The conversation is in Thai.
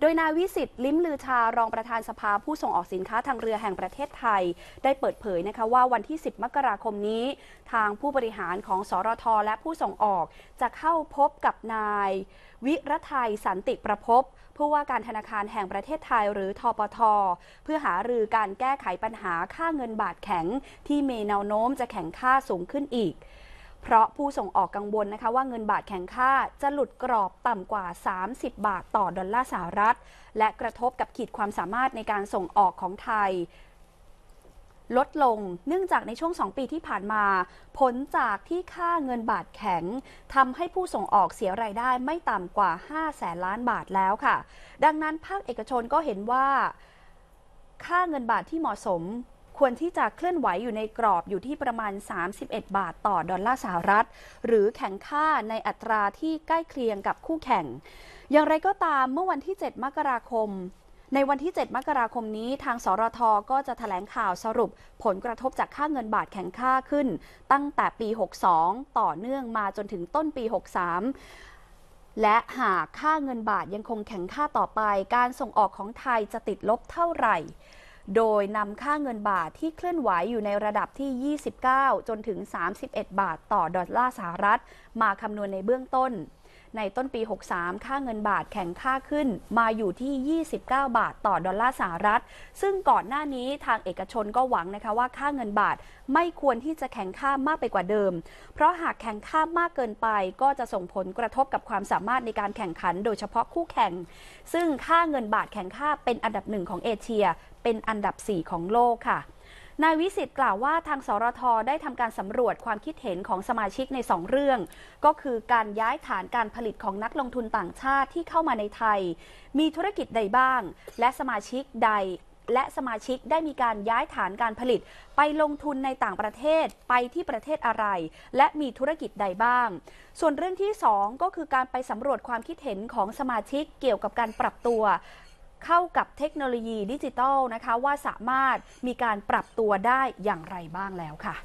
โดยนายวิสิตลิ้มลือชารองประธานสภาผู้ส่งออกสินค้าทางเรือแห่งประเทศไทย ได้เปิดเผยนะคะว่าวันที่ 10 มกราคมนี้ ทางผู้บริหารของสรทและผู้ส่งออกจะเข้าพบกับนาย วิรไทยสันติประพบผู้ว่าการธนาคารแห่งประเทศไทยหรือทปทเพื่อหารือการแก้ไขปัญหาค่าเงินบาทแข็งที่มีแนวโน้มจะแข็งค่าสูงขึ้นอีกเพราะผู้ส่งออกกังวลนะคะว่าเงินบาทแข็งค่าจะหลุดกรอบต่ำกว่า 30 บาทต่อดอลลาร์สหรัฐ และกระทบกับขีดความสามารถในการส่งออกของไทย ลดลงเนื่องจากในช่วง 2 ปีที่ผ่านมา ผลจากที่ค่าเงินบาทแข็งทำให้ผู้ส่งออกเสียรายได้ไม่ต่ำกว่า5แสนล้านบาทแล้วค่ะดังนั้นภาคเอกชนก็เห็นว่าค่าเงินบาทที่เหมาะสมควรที่จะเคลื่อนไหวอยู่ในกรอบอยู่ที่ประมาณ 31 บาทต่อดอลลาร์สหรัฐ หรือแข่งค่าในอัตราที่ใกล้เคียงกับคู่แข่ง อย่างไรก็ตามเมื่อวันที่ 7 มกราคม ในวันที่ 7 มกราคมนี้ทางสรทก็จะถแถลงข่าวสรุปผลกระทบจากค่าเงินบาทแข็งค่าขึ้นตั้งแต่ปี 62 ต่อเนื่องมาจนถึงต้นปี 63 และหากค่าเงินบาทยังคงแข็งค่าต่อไป การส่งออกของไทยจะติดลบเท่าไหร่โดยนำค่าเงินบาทที่เคลื่อนไหวอยู่ในระดับที่ 29 จนถึง 31 บาทต่อดอลลาร์สหรัฐ มาคำนวณในเบื้องต้นในต้นปี 63 ค่าเงินบาทแข็งค่าขึ้น มาอยู่ที่ 29 บาทต่อดอลลาร์สหรัฐ ซึ่งก่อนหน้านี้ทางเอกชนก็หวังนะคะว่า ค่าเงินบาทไม่ควรที่จะแข็งค่ามากไปกว่าเดิม เพราะหากแข็งค่ามากเกินไปก็จะส่งผลกระทบกับความสามารถในการแข่งขัน โดยเฉพาะคู่แข่ง ซึ่งค่าเงินบาทแข็งค่าเป็นอันดับหนึ่งของเอเชีย เป็นอันดับ 4 ของโลกค่ะนายวิสิตกล่าวว่าทางสรทได้ทำการสำรวจความคิดเห็นของสมาชิกใน2เรื่อง ก็คือการย้ายฐานการผลิตของนักลงทุนต่างชาติที่เข้ามาในไทย มีธุรกิจใดบ้าง และสมาชิกใดและสมาชิกได้มีการย้ายฐานการผลิตไปลงทุนในต่างประเทศไปที่ประเทศอะไร และมีธุรกิจใดบ้าง ส่วนเรื่องที่ 2 ก็คือการไปสำรวจความคิดเห็นของสมาชิกเกี่ยวกับการปรับตัวเข้ากับเทคโนโลยีดิจิตอลนะคะว่าสามารถมีการปรับตัวได้อย่างไรบ้างแล้วค่ะ